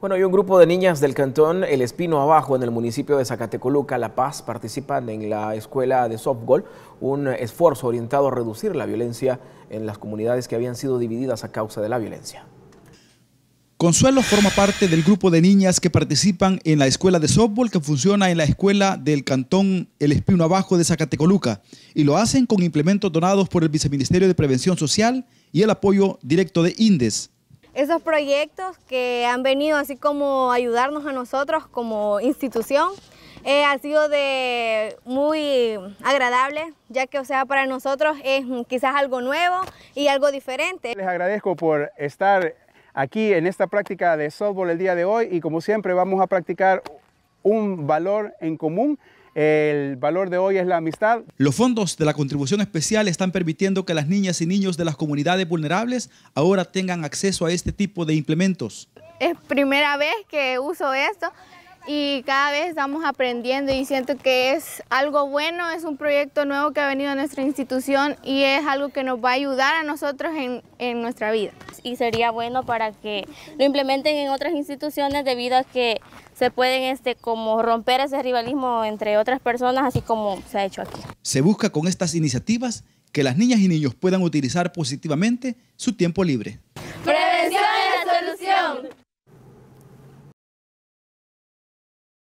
Bueno, hay un grupo de niñas del cantón El Espino Abajo en el municipio de Zacatecoluca, La Paz, participan en la escuela de softball, un esfuerzo orientado a reducir la violencia en las comunidades que habían sido divididas a causa de la violencia. Consuelo forma parte del grupo de niñas que participan en la escuela de softball que funciona en la escuela del cantón El Espino Abajo de Zacatecoluca y lo hacen con implementos donados por el Viceministerio de Prevención Social y el apoyo directo de INDES esos proyectos que han venido así como ayudarnos a nosotros como institución. Eh, ha sido de muy agradable, ya que o sea, para nosotros es quizás algo nuevo y algo diferente. Les agradezco por estar aquí en esta práctica de softball el día de hoy y como siempre vamos a practicar un valor en común el valor de hoy es la amistad. Los fondos de la contribución especial están permitiendo que las niñas y niños de las comunidades vulnerables ahora tengan acceso a este tipo de implementos. Es primera vez que uso esto y cada vez estamos aprendiendo y siento que es algo bueno, es un proyecto nuevo que ha venido a nuestra institución y es algo que nos va a ayudar a nosotros en, en nuestra vida y sería bueno para que lo implementen en otras instituciones debido a que se pueden este, como romper ese rivalismo entre otras personas, así como se ha hecho aquí. Se busca con estas iniciativas que las niñas y niños puedan utilizar positivamente su tiempo libre.